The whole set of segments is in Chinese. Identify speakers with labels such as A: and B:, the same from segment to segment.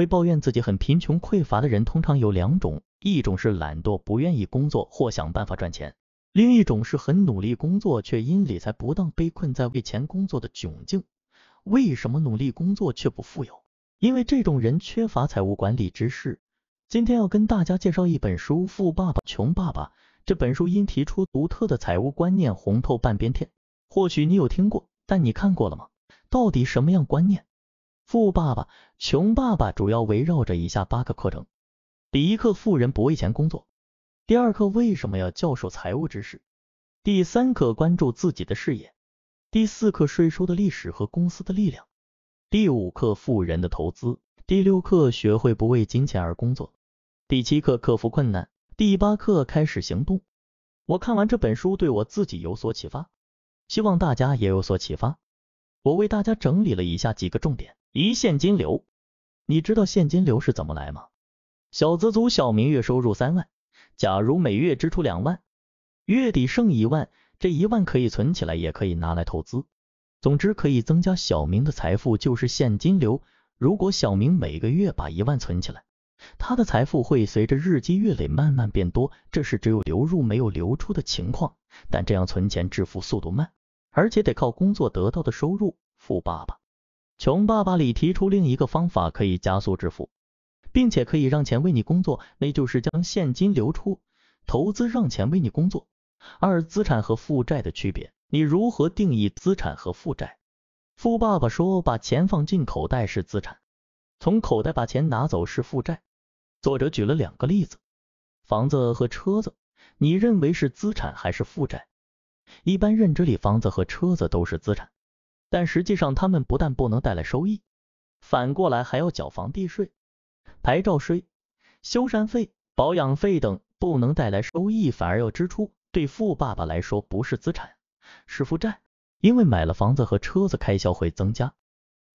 A: 会抱怨自己很贫穷匮乏的人通常有两种，一种是懒惰，不愿意工作或想办法赚钱；另一种是很努力工作，却因理财不当被困在为钱工作的窘境。为什么努力工作却不富有？因为这种人缺乏财务管理知识。今天要跟大家介绍一本书《富爸爸穷爸爸》。这本书因提出独特的财务观念红透半边天，或许你有听过，但你看过了吗？到底什么样观念？富爸爸穷爸爸主要围绕着以下八个课程：第一课，富人不为钱工作；第二课，为什么要教授财务知识；第三课，关注自己的事业；第四课，税收的历史和公司的力量；第五课，富人的投资；第六课，学会不为金钱而工作；第七课，克服困难；第八课，开始行动。我看完这本书对我自己有所启发，希望大家也有所启发。我为大家整理了以下几个重点。一现金流，你知道现金流是怎么来吗？小资族小明月收入三万，假如每月支出两万，月底剩一万，这一万可以存起来，也可以拿来投资，总之可以增加小明的财富，就是现金流。如果小明每个月把一万存起来，他的财富会随着日积月累慢慢变多，这是只有流入没有流出的情况。但这样存钱致富速度慢，而且得靠工作得到的收入。富爸爸。穷爸爸里提出另一个方法可以加速致富，并且可以让钱为你工作，那就是将现金流出，投资让钱为你工作。二、资产和负债的区别，你如何定义资产和负债？富爸爸说，把钱放进口袋是资产，从口袋把钱拿走是负债。作者举了两个例子，房子和车子，你认为是资产还是负债？一般认知里，房子和车子都是资产。但实际上，他们不但不能带来收益，反过来还要缴房地税、牌照税、修缮费、保养费等，不能带来收益，反而要支出。对富爸爸来说，不是资产，是负债，因为买了房子和车子，开销会增加，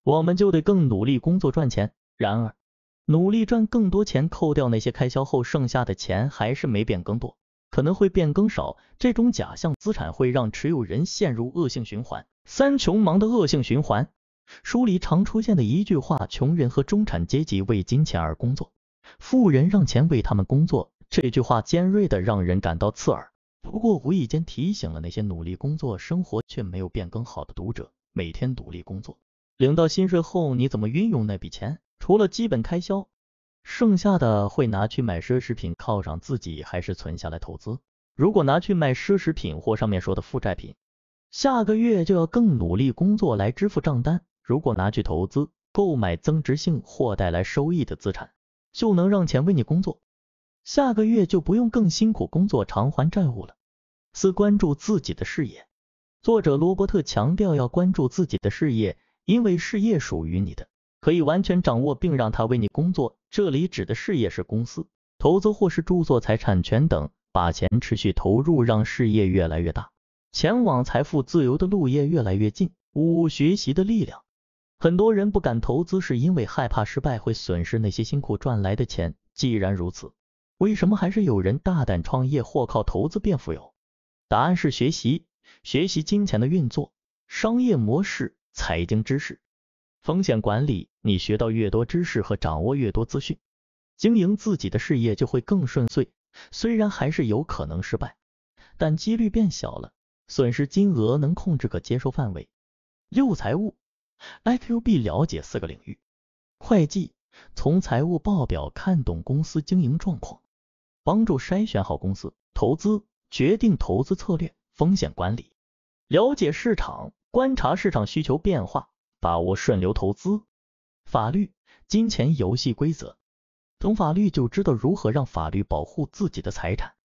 A: 我们就得更努力工作赚钱。然而，努力赚更多钱，扣掉那些开销后，剩下的钱还是没变更多，可能会变更少。这种假象资产会让持有人陷入恶性循环。三穷忙的恶性循环，书里常出现的一句话：穷人和中产阶级为金钱而工作，富人让钱为他们工作。这句话尖锐的让人感到刺耳，不过无意间提醒了那些努力工作、生活却没有变更好的读者。每天努力工作，领到薪水后，你怎么运用那笔钱？除了基本开销，剩下的会拿去买奢侈品犒赏自己，还是存下来投资？如果拿去买奢侈品或上面说的负债品？下个月就要更努力工作来支付账单。如果拿去投资，购买增值性或带来收益的资产，就能让钱为你工作。下个月就不用更辛苦工作偿还债务了。四、关注自己的事业。作者罗伯特强调要关注自己的事业，因为事业属于你的，可以完全掌握并让它为你工作。这里指的事业是公司投资或是著作财产权等，把钱持续投入，让事业越来越大。前往财富自由的路业越来越近。五、学习的力量。很多人不敢投资，是因为害怕失败会损失那些辛苦赚来的钱。既然如此，为什么还是有人大胆创业或靠投资变富有？答案是学习，学习金钱的运作、商业模式、财经知识、风险管理。你学到越多知识和掌握越多资讯，经营自己的事业就会更顺遂。虽然还是有可能失败，但几率变小了。损失金额能控制可接受范围。六财务，I Q B 了解四个领域，会计从财务报表看懂公司经营状况，帮助筛选好公司，投资决定投资策略，风险管理了解市场，观察市场需求变化，把握顺流投资。法律金钱游戏规则，懂法律就知道如何让法律保护自己的财产。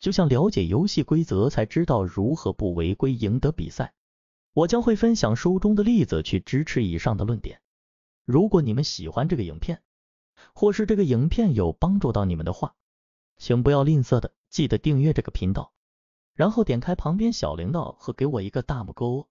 A: 就像了解游戏规则，才知道如何不违规赢得比赛。我将会分享书中的例子去支持以上的论点。如果你们喜欢这个影片，或是这个影片有帮助到你们的话，请不要吝啬的记得订阅这个频道，然后点开旁边小铃铛和给我一个大拇哥。